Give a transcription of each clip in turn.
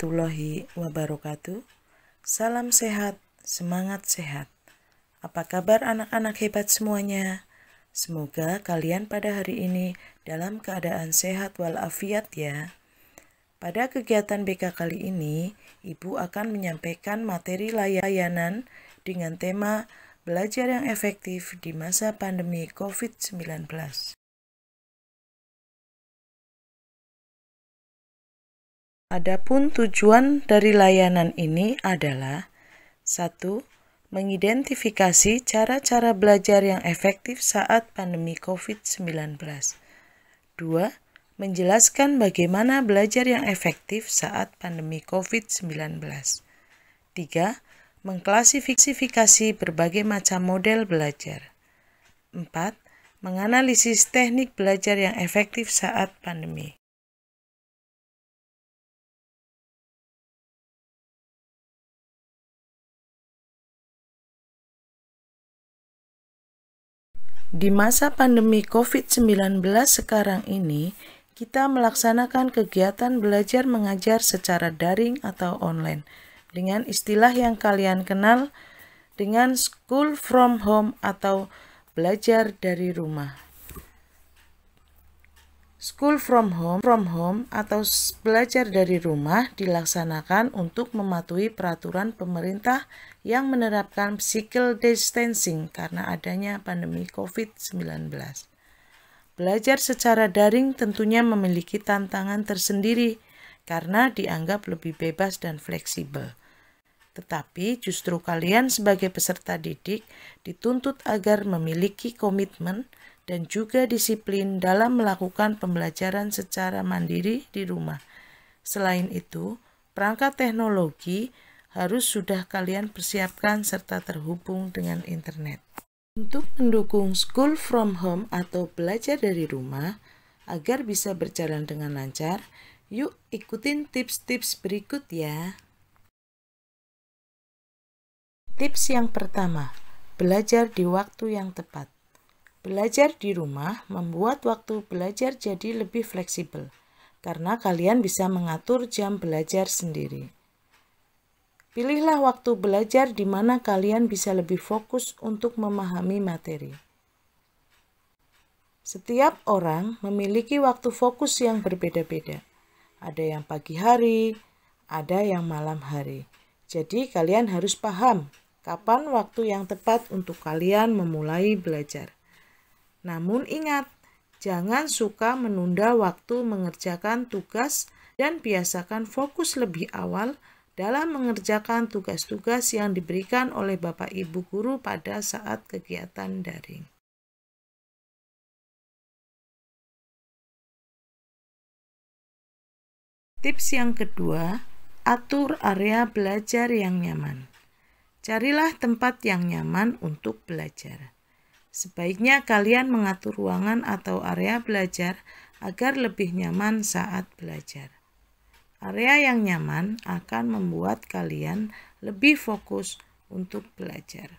warahmatullahi wabarakatuh. Salam sehat, semangat sehat. Apa kabar anak-anak hebat semuanya? Semoga kalian pada hari ini dalam keadaan sehat walafiat ya. Pada kegiatan BK kali ini, Ibu akan menyampaikan materi layanan dengan tema Belajar yang efektif di masa pandemi COVID-19. Adapun tujuan dari layanan ini adalah satu, Mengidentifikasi cara-cara belajar yang efektif saat pandemi COVID-19. 2. Menjelaskan bagaimana belajar yang efektif saat pandemi COVID-19. 3. Mengklasifikasi berbagai macam model belajar. 4. Menganalisis teknik belajar yang efektif saat pandemi. Di masa pandemi COVID-19 sekarang ini, kita melaksanakan kegiatan belajar mengajar secara daring atau online dengan istilah yang kalian kenal dengan school from home atau belajar dari rumah. School from home, from home atau belajar dari rumah dilaksanakan untuk mematuhi peraturan pemerintah yang menerapkan physical distancing karena adanya pandemi COVID-19. Belajar secara daring tentunya memiliki tantangan tersendiri karena dianggap lebih bebas dan fleksibel. Tetapi justru kalian sebagai peserta didik dituntut agar memiliki komitmen dan juga disiplin dalam melakukan pembelajaran secara mandiri di rumah. Selain itu, perangkat teknologi harus sudah kalian persiapkan serta terhubung dengan internet. Untuk mendukung school from home atau belajar dari rumah agar bisa berjalan dengan lancar, yuk ikutin tips-tips berikut ya. Tips yang pertama, belajar di waktu yang tepat. Belajar di rumah membuat waktu belajar jadi lebih fleksibel karena kalian bisa mengatur jam belajar sendiri. Pilihlah waktu belajar di mana kalian bisa lebih fokus untuk memahami materi. Setiap orang memiliki waktu fokus yang berbeda-beda. Ada yang pagi hari, ada yang malam hari. Jadi kalian harus paham kapan waktu yang tepat untuk kalian memulai belajar. Namun ingat, jangan suka menunda waktu mengerjakan tugas dan biasakan fokus lebih awal dalam mengerjakan tugas-tugas yang diberikan oleh Bapak Ibu guru pada saat kegiatan daring. Tips yang kedua, atur area belajar yang nyaman. Carilah tempat yang nyaman untuk belajar. Sebaiknya kalian mengatur ruangan atau area belajar agar lebih nyaman saat belajar. Area yang nyaman akan membuat kalian lebih fokus untuk belajar.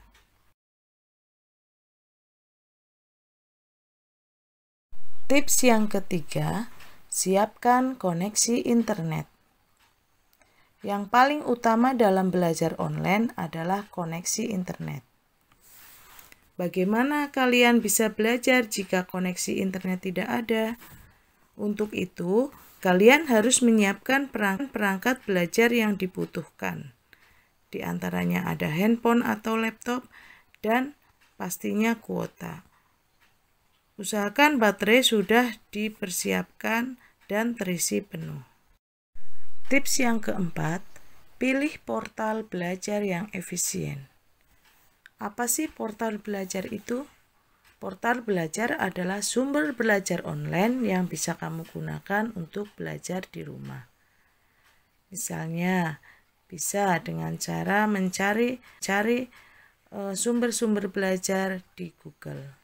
Tips yang ketiga, siapkan koneksi internet. Yang paling utama dalam belajar online adalah koneksi internet. Bagaimana kalian bisa belajar jika koneksi internet tidak ada? Untuk itu, kalian harus menyiapkan perangkat perangkat belajar yang dibutuhkan. Di antaranya ada handphone atau laptop dan pastinya kuota. Usahakan baterai sudah dipersiapkan dan terisi penuh. Tips yang keempat, pilih portal belajar yang efisien. Apa sih portal belajar itu? Portal belajar adalah sumber belajar online yang bisa kamu gunakan untuk belajar di rumah. Misalnya, bisa dengan cara mencari cari eh, sumber-sumber belajar di Google.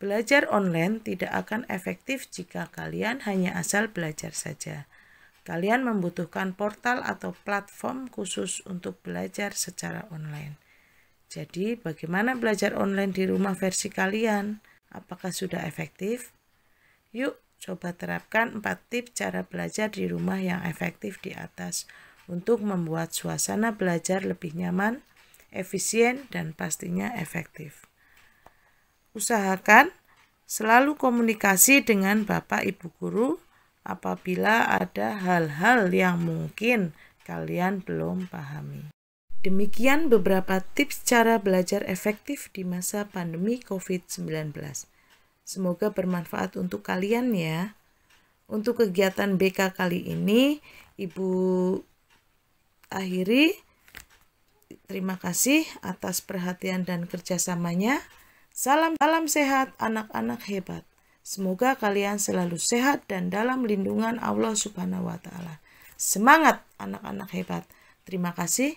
Belajar online tidak akan efektif jika kalian hanya asal belajar saja. Kalian membutuhkan portal atau platform khusus untuk belajar secara online. Jadi, bagaimana belajar online di rumah versi kalian? Apakah sudah efektif? Yuk, coba terapkan 4 tips cara belajar di rumah yang efektif di atas untuk membuat suasana belajar lebih nyaman, efisien, dan pastinya efektif. Usahakan selalu komunikasi dengan Bapak Ibu guru apabila ada hal-hal yang mungkin kalian belum pahami. Demikian beberapa tips cara belajar efektif di masa pandemi COVID-19. Semoga bermanfaat untuk kalian ya. Untuk kegiatan BK kali ini, Ibu akhiri. Terima kasih atas perhatian dan kerjasamanya. Salam salam sehat anak-anak hebat. Semoga kalian selalu sehat dan dalam lindungan Allah Subhanahu wa taala. Semangat anak-anak hebat. Terima kasih.